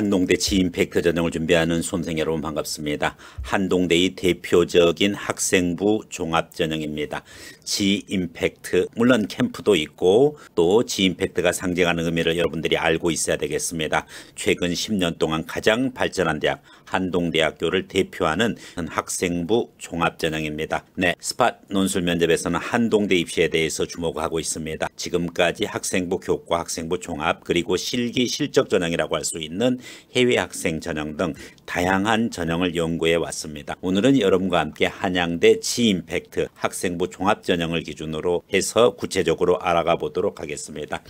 한동대 지인팩트 전형을 준비하는 수험생 여러분 반갑습니다. 한동대의 대표적인 학생부 종합 전형입니다. 지인팩트 물론 캠프도 있고 또 지인팩트가 상징하는 의미를 여러분들이 알고 있어야 되겠습니다. 최근 10년 동안 가장 발전한 대학 한동대학교를 대표하는 학생부 종합전형입니다. 네, 스팟 논술 면접에서는 한동대 입시에 대해서 주목하고 있습니다. 지금까지 학생부 교과 학생부 종합 그리고 실기 실적 전형이라고 할 수 있는 해외 학생 전형 등 다양한 전형을 연구해 왔습니다. 오늘은 여러분과 함께 한양대 지임팩트 학생부 종합 전형을 기준으로 해서 구체적으로 알아가 보도록 하겠습니다.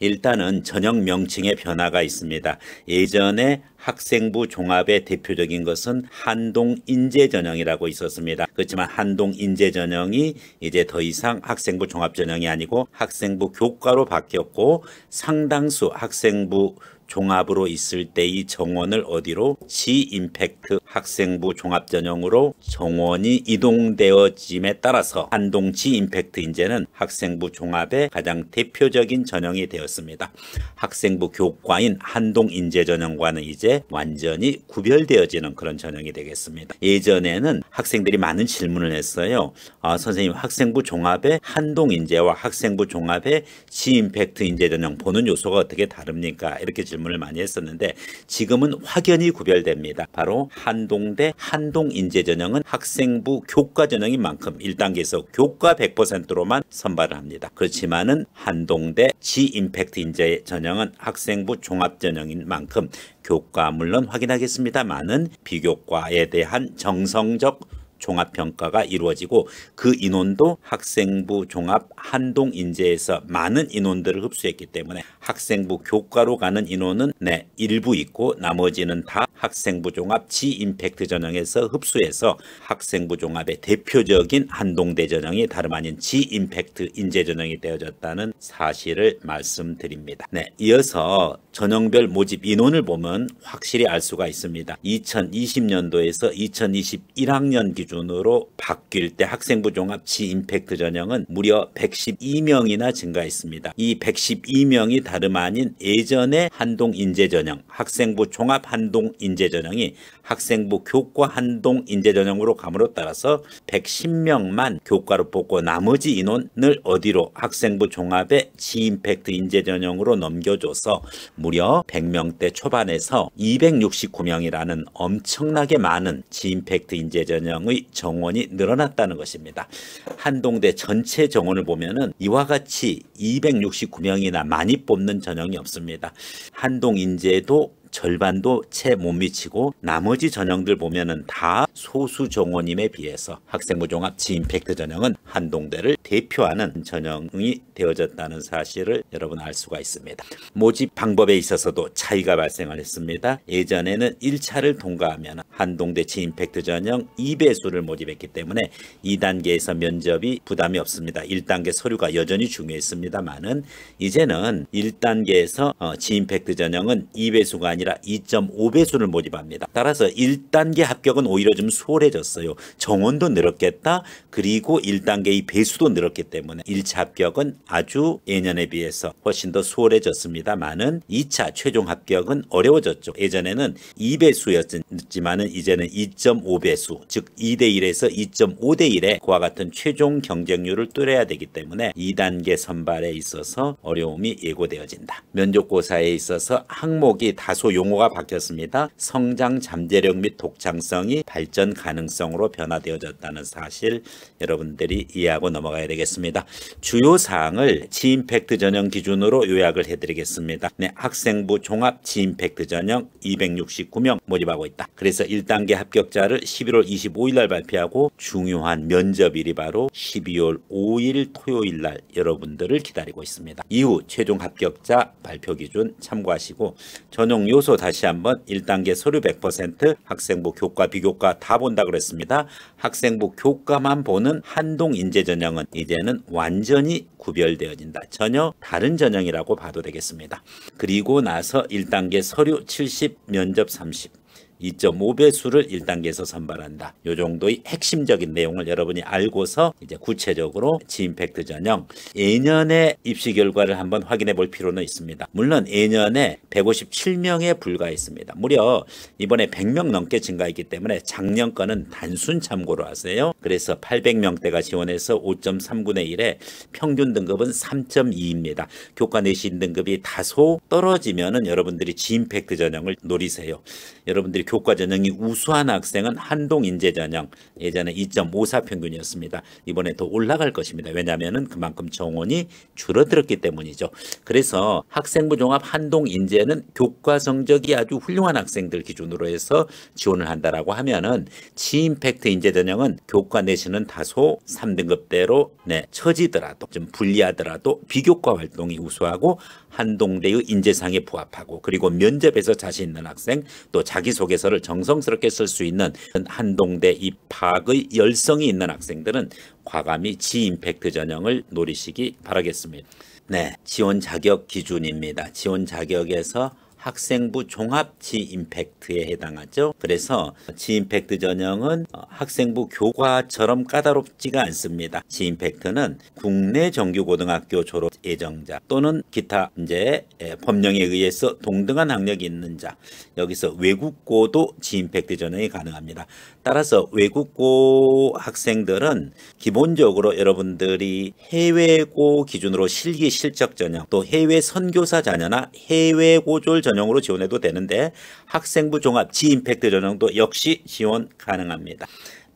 일단은 전형 명칭의 변화가 있습니다. 예전에 학생부 종합의 대표적인 것은 한동 인재 전형이라고 있었습니다. 그렇지만 한동 인재 전형이 이제 더 이상 학생부 종합 전형이 아니고 학생부 교과로 바뀌었고 상당수 학생부 종합으로 있을 때의 정원을 어디로 시 임팩트 학생부 종합전형으로 정원이 이동되어짐에 따라서 한동시 임팩트 인재는 학생부 종합의 가장 대표적인 전형이 되었습니다. 학생부 교과인 한동 인재 전형과는 이제 완전히 구별되어지는 그런 전형이 되겠습니다. 예전에는 학생들이 많은 질문을 했어요. 아, 선생님 학생부 종합의 한동 인재와 학생부 종합의 시 임팩트 인재 전형 보는 요소가 어떻게 다릅니까? 이렇게 질문 질문을 많이 했었는데 지금은 확연히 구별됩니다. 바로 한동대 한동인재 전형은 학생부 교과 전형인 만큼 1단계에서 교과 100%로만 선발을 합니다. 그렇지만은 한동대 지임팩트 인재 전형은 학생부 종합 전형인 만큼 교과 물론 확인하겠습니다만은 비교과에 대한 정성적 종합평가가 이루어지고 그 인원도 학생부 종합 한동 인재에서 많은 인원들을 흡수했기 때문에 학생부 교과로 가는 인원은 네 일부 있고 나머지는 다 학생부 종합 지임팩트 전형에서 흡수해서 학생부 종합의 대표적인 한동대 전형이 다름 아닌 지임팩트 인재 전형이 되어졌다는 사실을 말씀드립니다. 네, 이어서 전형별 모집 인원을 보면 확실히 알 수가 있습니다. 2020년도에서 2021학년 기준으로 바뀔 때 학생부 종합 지임팩트 전형은 무려 112명이나 증가했습니다. 이 112명이 다름 아닌 예전의 한동 인재 전형, 학생부 종합 한동 인재 인재 전형이 학생부 교과 한동 인재 전형으로 감으로 따라서 110명만 교과로 뽑고 나머지 인원을 어디로 학생부 종합의 지임팩트 인재 전형으로 넘겨줘서 무려 100명대 초반에서 269명이라는 엄청나게 많은 지임팩트 인재 전형의 정원이 늘어났다는 것입니다. 한동대 전체 정원을 보면은 이와 같이 269명이나 많이 뽑는 전형이 없습니다. 한동 인재도 절반도 채 못 미치고 나머지 전형들 보면은 다 소수 종원임에 비해서 학생부 종합 지임팩트 전형은 한동대를 대표하는 전형이 되어졌다는 사실을 여러분 알 수가 있습니다. 모집 방법에 있어서도 차이가 발생을 했습니다. 예전에는 1차를 통과하면 한동대 지임팩트 전형 2배수를 모집했기 때문에 2단계에서 면접이 부담이 없습니다. 1단계 서류가 여전히 중요했습니다만은 이제는 1단계에서 어, 지임팩트 전형은 2배수가 아니라 2.5배수를 모집합니다. 따라서 1단계 합격은 오히려 좀 수월해졌어요. 정원도 늘었겠다. 그리고 1단계의 배수도 늘었기 때문에 1차 합격은 아주 예년에 비해서 훨씬 더 수월해졌습니다만은 2차 최종 합격은 어려워졌죠. 예전에는 2배수였지만은 이제는 2.5배수, 즉 2대 1에서 2.5대 1의 그와 같은 최종 경쟁률을 뚫어야 되기 때문에 2단계 선발에 있어서 어려움이 예고되어진다. 면접고사에 있어서 항목이 다소 용어가 바뀌었습니다. 성장 잠재력 및 독창성이 발전 가능성으로 변화되어졌다는 사실 여러분들이 이해하고 넘어가야 되겠습니다. 주요 사항을 지임팩트 전형 기준으로 요약을 해드리겠습니다. 네, 학생부 종합 지임팩트 전형 269명 모집하고 있다. 그래서 1단계 합격자를 11월 25일 날 발표하고 중요한 면접일이 바로 12월 5일 토요일 날 여러분들을 기다리고 있습니다. 이후 최종 합격자 발표 기준 참고하시고 전용 요소 다시 한번 1단계 서류 100% 학생부 교과 비교과 다 본다 그랬습니다. 학생부 교과만 보는 한동 인재 전형은 이제는 완전히 구별되어진다. 전혀 다른 전형이라고 봐도 되겠습니다. 그리고 나서 1단계 서류 70, 면접 30. 2.5배수를 1단계에서 선발한다. 요 정도의 핵심적인 내용을 여러분이 알고서 이제 구체적으로 지임팩트 전형 예년의 입시 결과를 한번 확인해 볼 필요는 있습니다. 물론 예년에 157명에 불과했습니다. 무려 이번에 100명 넘게 증가했기 때문에 작년 거는 단순 참고로 하세요. 그래서 800명대가 지원해서 5.3분의 1에 평균 등급은 3.2입니다. 교과 내신 등급이 다소 떨어지면은 여러분들이 지임팩트 전형을 노리세요. 여러분들이 교과 전형이 우수한 학생은 한동 인재 전형 예전에 2.54 평균이었습니다. 이번에 더 올라갈 것입니다. 왜냐하면 그만큼 정원이 줄어들었기 때문이죠. 그래서 학생부 종합 한동 인재는 교과 성적이 아주 훌륭한 학생들 기준으로 해서 지원을 한다라고 하면은 치임팩트 인재 전형은 교과 내신은 다소 3등급대로 네 처지더라도 좀 불리하더라도 비교과 활동이 우수하고 한동대의 인재상에 부합하고 그리고 면접에서 자신 있는 학생 또 자기소개서를 정성스럽게 쓸 수 있는 한동대 입학의 열성이 있는 학생들은 과감히 지임팩트 전형을 노리시기 바라겠습니다. 네, 지원 자격 기준입니다. 지원 자격에서 학생부 종합 지임팩트에 해당하죠. 그래서 지임팩트 전형은 어, 학생부 교과처럼 까다롭지가 않습니다. 지임팩트는 국내 정규고등학교 졸업 예정자 또는 기타 이제 법령에 의해서 동등한 학력이 있는 자 여기서 외국고도 지임팩트 전형이 가능합니다. 따라서 외국고 학생들은 기본적으로 여러분들이 해외고 기준으로 실기 실적 전형 또 해외 선교사 자녀나 해외 고졸 전형 전형으로 지원해도 되는데 학생부 종합 지임팩트 전형도 역시 지원 가능합니다.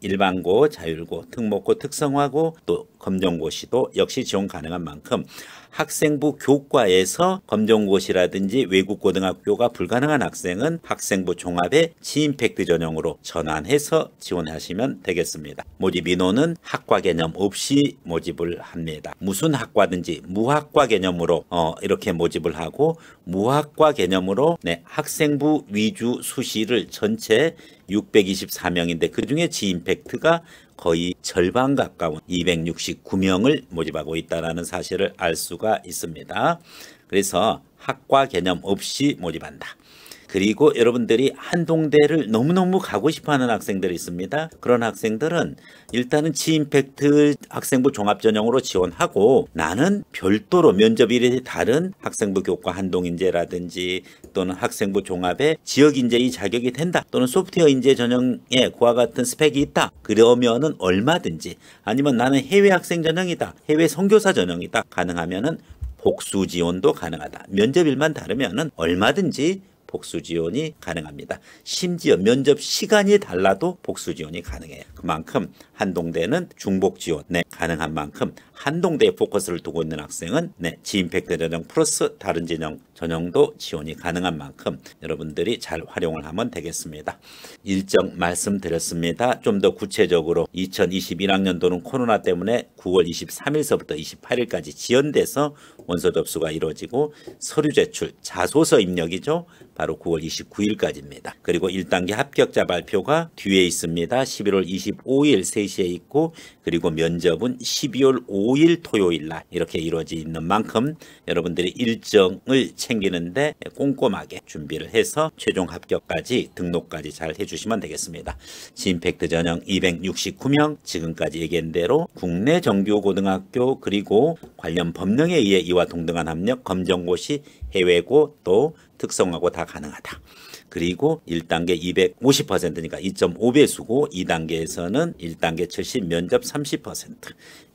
일반고, 자율고, 특목고, 특성화고 또 검정고시도 역시 지원 가능한 만큼 학생부 교과에서 검정고시라든지 외국 고등학교가 불가능한 학생은 학생부 종합에 지임팩트 전형으로 전환해서 지원하시면 되겠습니다. 모집 인원은 학과 개념 없이 모집을 합니다. 무슨 학과든지 무학과 개념으로 어, 이렇게 모집을 하고 무학과 개념으로 네, 학생부 위주 수시를 전체 624명인데 그 중에 지임팩트가 거의 절반 가까운 269명을 모집하고 있다는 사실을 알 수가 있습니다. 그래서 학과 개념 없이 모집한다. 그리고 여러분들이 한동대를 너무너무 가고 싶어하는 학생들이 있습니다. 그런 학생들은 일단은 치임팩트 학생부 종합전형으로 지원하고 나는 별도로 면접일이 다른 학생부 교과 한동인재라든지 또는 학생부 종합의 지역인재 의 자격이 된다 또는 소프트웨어 인재 전형에 그와 같은 스펙이 있다 그러면은 얼마든지 아니면 나는 해외 학생 전형이다 해외 선교사 전형이다 가능하면은 복수 지원도 가능하다 면접일만 다르면은 얼마든지 복수 지원이 가능합니다. 심지어 면접 시간이 달라도 복수 지원이 가능해요. 그만큼 한동대는 중복 지원 네, 가능한 만큼 한동대에 포커스를 두고 있는 학생은 네, 지임팩트 전형 플러스 다른 전형 전형도 지원이 가능한 만큼 여러분들이 잘 활용을 하면 되겠습니다. 일정 말씀드렸습니다. 좀 더 구체적으로 2021학년도는 코로나 때문에 9월 23일서부터 28일까지 지연돼서 원서 접수가 이루어지고 서류 제출, 자소서 입력이죠. 바로 9월 29일까지입니다. 그리고 1단계 합격자 발표가 뒤에 있습니다. 11월 25일 3시에 있고 그리고 면접은 12월 5일 토요일 날 이렇게 이루어져있는 만큼 여러분들이 일정을 챙기는데 꼼꼼하게 준비를 해서 최종 합격까지 등록까지 잘 해주시면 되겠습니다. 진팩트 전형 269명 지금까지 얘기한 대로 국내 정규 고등학교 그리고 관련 법령에 의해 이와 동등한 합력 검정고시 해외고 또 특성화고 다 가능하다. 그리고 1단계 250%니까 2.5배수고 2단계에서는 1단계 출시 면접 30%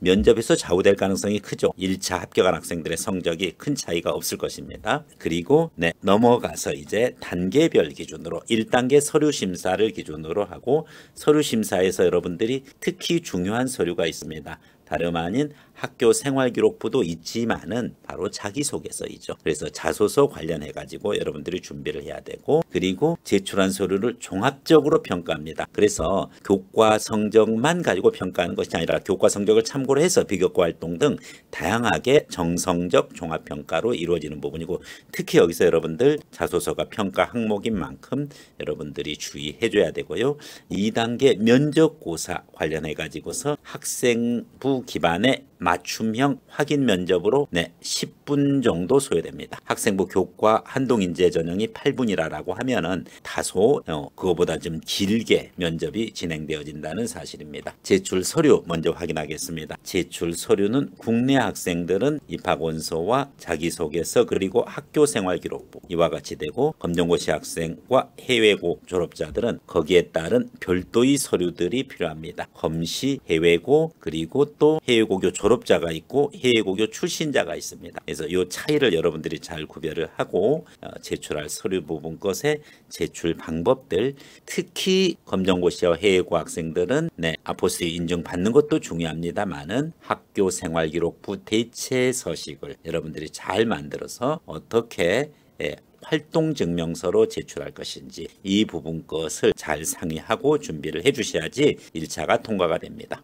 면접에서 좌우될 가능성이 크죠. 1차 합격한 학생들의 성적이 큰 차이가 없을 것입니다. 그리고 네, 넘어가서 이제 단계별 기준으로 1단계 서류 심사를 기준으로 하고 서류 심사에서 여러분들이 특히 중요한 서류가 있습니다. 다름 아닌 학교 생활기록부도 있지만은 바로 자기소개서이죠. 그래서 자소서 관련해 가지고 여러분들이 준비를 해야 되고 그리고 제출한 서류를 종합적으로 평가합니다. 그래서 교과 성적만 가지고 평가하는 것이 아니라 교과 성적을 참고로 해서 비교과 활동 등 다양하게 정성적 종합 평가로 이루어지는 부분이고 특히 여기서 여러분들 자소서가 평가 항목인 만큼 여러분들이 주의해 줘야 되고요. 2단계 면접 고사 관련해 가지고서 학생부 기반의 맞춤형 확인 면접으로 네 10분 정도 소요됩니다. 학생부 교과 한동 인재 전형이 8분이라고 하면은 다소 어, 그거보다 좀 길게 면접이 진행되어진다는 사실입니다. 제출 서류 먼저 확인하겠습니다. 제출 서류는 국내 학생들은 입학원서와 자기소개서 그리고 학교생활기록부 이와 같이 되고 검정고시 학생과 해외고 졸업자들은 거기에 따른 별도의 서류들이 필요합니다. 검시, 해외고 그리고 또 해외고교 졸업 졸업자가 있고 해외고교 출신자가 있습니다. 그래서 이 차이를 여러분들이 잘 구별을 하고 어, 제출할 서류 부분 것에 제출 방법들 특히 검정고시와 해외고 학생들은 네, 아포스 인증 받는 것도 중요합니다만은 학교 생활기록부 대체 서식을 여러분들이 잘 만들어서 어떻게 예, 활동 증명서로 제출할 것인지 이 부분 것을 잘 상의하고 준비를 해 주셔야지 1차가 통과가 됩니다.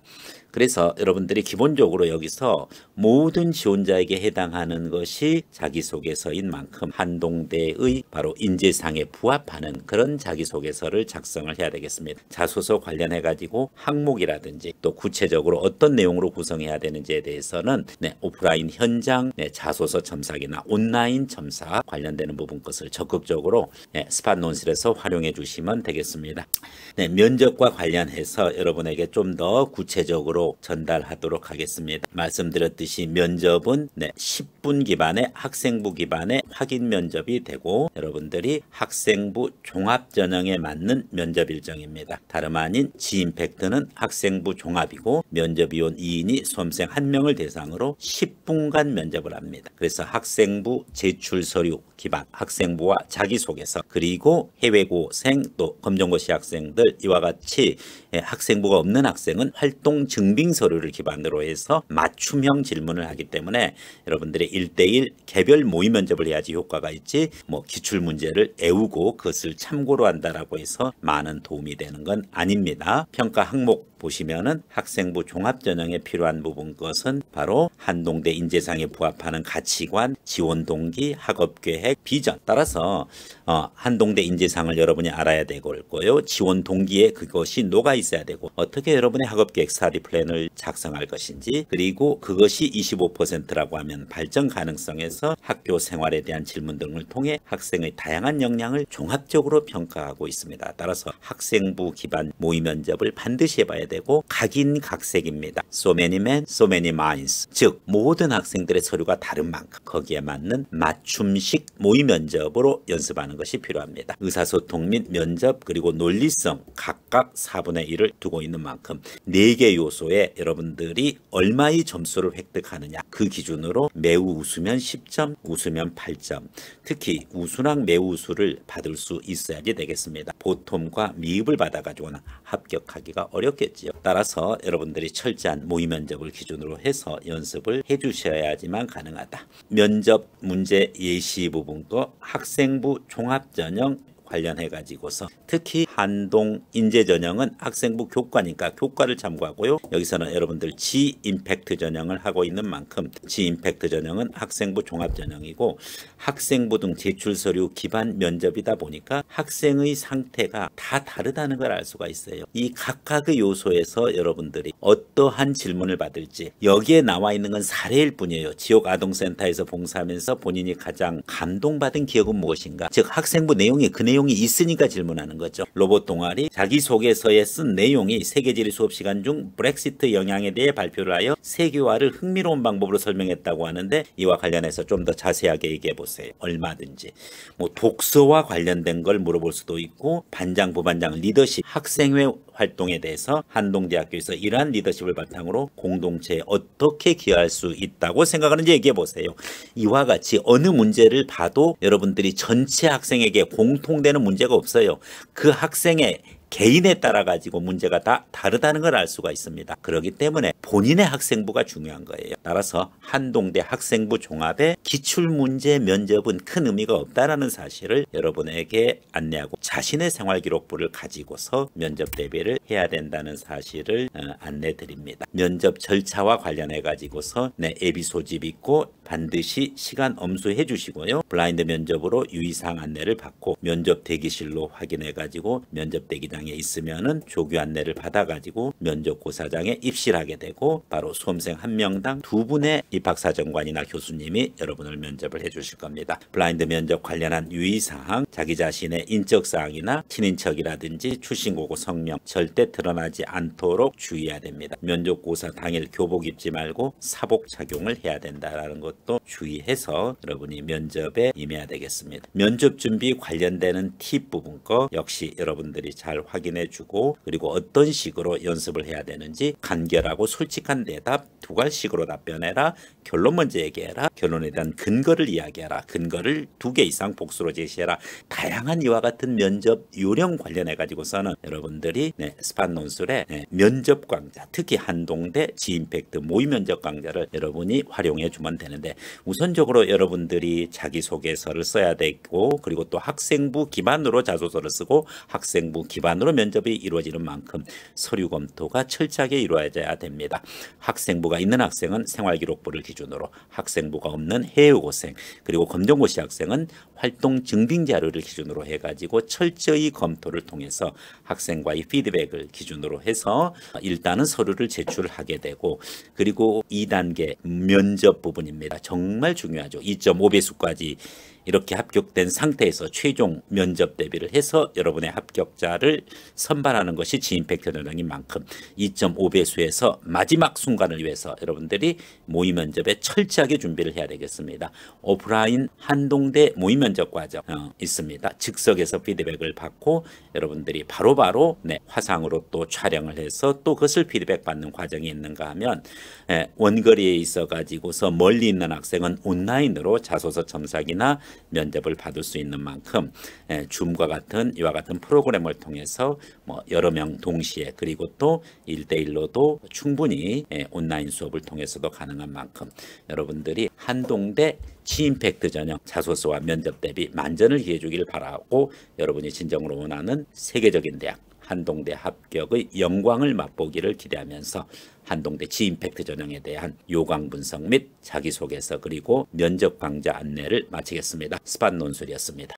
그래서 여러분들이 기본적으로 여기서 모든 지원자에게 해당하는 것이 자기소개서인 만큼 한동대의 바로 인재상에 부합하는 그런 자기소개서를 작성을 해야 되겠습니다. 자소서 관련해 가지고 항목이라든지 또 구체적으로 어떤 내용으로 구성해야 되는지에 대해서는 네, 오프라인 현장 네, 자소서 첨삭이나 온라인 첨삭 관련되는 부분 것을 적극적으로 네, 예, 스팟 논실에서 활용해 주시면 되겠습니다. 네, 면접과 관련해서 여러분에게 좀 더 구체적으로 전달하도록 하겠습니다. 말씀드렸듯이 면접은 네, 10분 기반의 학생부 기반의 확인 면접이 되고 여러분들이 학생부 종합 전형에 맞는 면접 일정입니다. 다름 아닌 지임팩트는 학생부 종합이고 면접위원 2인이 수험생 1명을 대상으로 10분간 면접을 합니다. 그래서 학생부 제출 서류 기반 학생 학생부와 자기소개서 그리고 해외고생 또 검정고시 학생들 이와 같이 예, 학생부가 없는 학생은 활동 증빙서류를 기반으로 해서 맞춤형 질문을 하기 때문에 여러분들의 일대일 개별 모의 면접을 해야지 효과가 있지 뭐 기출 문제를 애우고 그것을 참고로 한다라고 해서 많은 도움이 되는 건 아닙니다. 평가 항목 보시면은 학생부 종합전형에 필요한 부분 것은 바로 한동대 인재상에 부합하는 가치관, 지원 동기, 학업 계획, 비전 따라서 어, 한동대 인재상을 여러분이 알아야 되고 있고요. 지원 동기에 그것이 녹아 있어야 되고 어떻게 여러분의 학업 계획 스타디 플랜을 작성할 것인지 그리고 그것이 25%라고 하면 발전 가능성에서 학교 생활에 대한 질문 등을 통해 학생의 다양한 역량을 종합적으로 평가하고 있습니다. 따라서 학생부 기반 모의 면접을 반드시 해봐야 되고 각인각색입니다. So many men, so many minds. 즉 모든 학생들의 서류가 다른 만큼 거기에 맞는 맞춤식 모의 면접으로 연습하는 하는 것이 필요합니다. 의사소통 및 면접 그리고 논리성 각각 4분의 1을 두고 있는 만큼 4개 요소에 여러분들이 얼마의 점수를 획득하느냐 그 기준으로 매우 우수면 10점, 우수면 8점 특히 우수랑 매우 우수를 받을 수 있어야지 되겠습니다. 보통과 미흡을 받아가지고는 합격하기가 어렵겠지요. 따라서 여러분들이 철저한 모의 면접을 기준으로 해서 연습을 해주셔야지만 가능하다. 면접 문제 예시 부분도 학생부 총 종합전형 관련해 가지고서 특히 한동 인재 전형은 학생부 교과니까 교과를 참고하고요. 여기서는 여러분들 지 임팩트 전형을 하고 있는 만큼 지 임팩트 전형은 학생부 종합 전형이고 학생부 등 제출 서류 기반 면접이다 보니까 학생의 상태가 다 다르다는 걸 알 수가 있어요. 이 각각의 요소에서 여러분들이 어떠한 질문을 받을지 여기에 나와 있는 건 사례일 뿐이에요. 지역 아동센터에서 봉사하면서 본인이 가장 감동받은 기억은 무엇인가? 즉 학생부 내용이 그 내용 내용이 있으니까 질문하는 거죠. 로봇 동아리 자기소개서에 쓴 내용이 세계지리 수업 시간 중 브렉시트 영향에 대해 발표를 하여 세계화를 흥미로운 방법으로 설명했다고 하는데 이와 관련해서 좀 더 자세하게 얘기해 보세요. 얼마든지. 뭐 독서와 관련된 걸 물어볼 수도 있고 반장, 부반장, 리더십, 학생회 활동에 대해서 한동대학교에서 이러한 리더십을 바탕으로 공동체에 어떻게 기여할 수 있다고 생각하는지 얘기해 보세요. 이와 같이 어느 문제를 봐도 여러분들이 전체 학생에게 공통되는 문제가 없어요. 그 학생의 개인에 따라 가지고 문제가 다 다르다는 걸 알 수가 있습니다. 그렇기 때문에 본인의 학생부가 중요한 거예요. 따라서 한동대 학생부 종합의 기출문제 면접은 큰 의미가 없다라는 사실을 여러분에게 안내하고 자신의 생활기록부를 가지고서 면접 대비를 해야 된다는 사실을 어, 안내드립니다. 면접 절차와 관련해 가지고서 내 네, 비 소집 있고 반드시 시간 엄수해 주시고요. 블라인드 면접으로 유의사항 안내를 받고 면접 대기실로 확인해 가지고 면접 대기장 지방에 있으면은 조교 안내를 받아가지고 면접고사장에 입실하게 되고 바로 수험생 한 명당 두 분의 입학사정관이나 교수님이 여러분을 면접을 해주실 겁니다. 블라인드 면접 관련한 유의사항, 자기 자신의 인적사항이나 친인척이라든지 출신고고 성명 절대 드러나지 않도록 주의해야 됩니다. 면접고사 당일 교복 입지 말고 사복 착용을 해야 된다라는 것도 주의해서 여러분이 면접에 임해야 되겠습니다. 면접 준비 관련되는 팁 부분 거 역시 여러분들이 잘 확인해 주고 그리고 어떤 식으로 연습을 해야 되는지 간결하고 솔직한 대답 두 가지식으로 답변해라. 결론 먼저 얘기해라. 결론에 대한 근거를 이야기해라. 근거를 두 개 이상 복수로 제시해라. 다양한 이와 같은 면접 요령 관련해 가지고서는 여러분들이 네, 스판 논술의 네, 면접 강좌 특히 한동대 지임팩트 모의 면접 강좌를 여러분이 활용해 주면 되는데 우선적으로 여러분들이 자기소개서를 써야 되고 그리고 또 학생부 기반으로 자소서를 쓰고 학생부 기반 시간으로 면접이 이루어지는 만큼 서류 검토가 철저하게 이루어져야 됩니다. 학생부가 있는 학생은 생활기록부를 기준으로 학생부가 없는 해외고생 그리고 검정고시 학생은 활동 증빙 자료를 기준으로 해가지고 철저히 검토를 통해서 학생과의 피드백을 기준으로 해서 일단은 서류를 제출하게 되고 그리고 2단계 면접 부분입니다. 정말 중요하죠. 2.5배수까지 이렇게 합격된 상태에서 최종 면접 대비를 해서 여러분의 합격자를 선발하는 것이 지임팩 대동인 만큼 2.5배수에서 마지막 순간을 위해서 여러분들이 모의 면접에 철저하게 준비를 해야 되겠습니다. 오프라인 한동대 모의 면접 과정 어, 있습니다. 즉석에서 피드백을 받고 여러분들이 바로바로 바로, 네, 화상으로 또 촬영을 해서 또 그것을 피드백 받는 과정이 있는가 하면 예, 원거리에 있어 가지고서 멀리 있는 학생은 온라인으로 자소서 첨삭이나 면접을 받을 수 있는 만큼 예, 줌과 같은 이와 같은 프로그램을 통해서 통해서 뭐 여러 명 동시에 그리고 또일대일로도 충분히 예, 온라인 수업을 통해서도 가능한 만큼 여러분들이 한동대 치임팩트 전형 자소서와 면접 대비 만전을 기해주기를 바라고 여러분이 진정으로 원하는 세계적인 대학 한동대 합격의 영광을 맛보기를 기대하면서 한동대 지임팩트 전형에 대한 요강 분석 및 자기소개서 그리고 면접 강좌 안내를 마치겠습니다. 스팟 논술이었습니다.